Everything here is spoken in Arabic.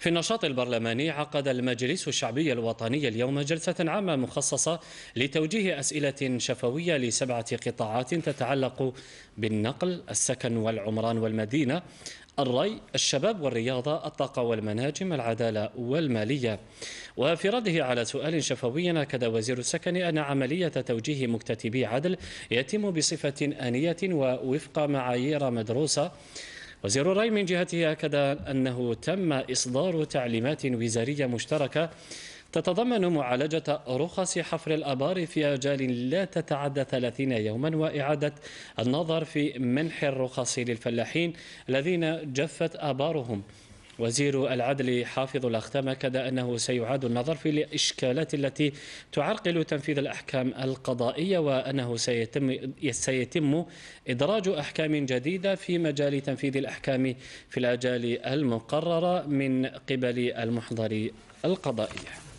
في النشاط البرلماني عقد المجلس الشعبي الوطني اليوم جلسة عامة مخصصة لتوجيه أسئلة شفوية لسبعة قطاعات تتعلق بالنقل السكن والعمران والمدينة الري الشباب والرياضة الطاقة والمناجم العدالة والمالية وفي رده على سؤال شفوي أكد وزير السكن أن عملية توجيه مكتتبي عدل يتم بصفة آنية ووفق معايير مدروسة وزير الري من جهته أكد أنه تم إصدار تعليمات وزارية مشتركة تتضمن معالجة رخص حفر الأبار في أجال لا تتعدى 30 يوما وإعادة النظر في منح الرخص للفلاحين الذين جفت آبارهم وزير العدل حافظ الأختام أكد أنه سيعاد النظر في الإشكالات التي تعرقل تنفيذ الأحكام القضائية وأنه سيتم, سيتم إدراج أحكام جديدة في مجال تنفيذ الأحكام في الأجال المقررة من قبل المحضر القضائي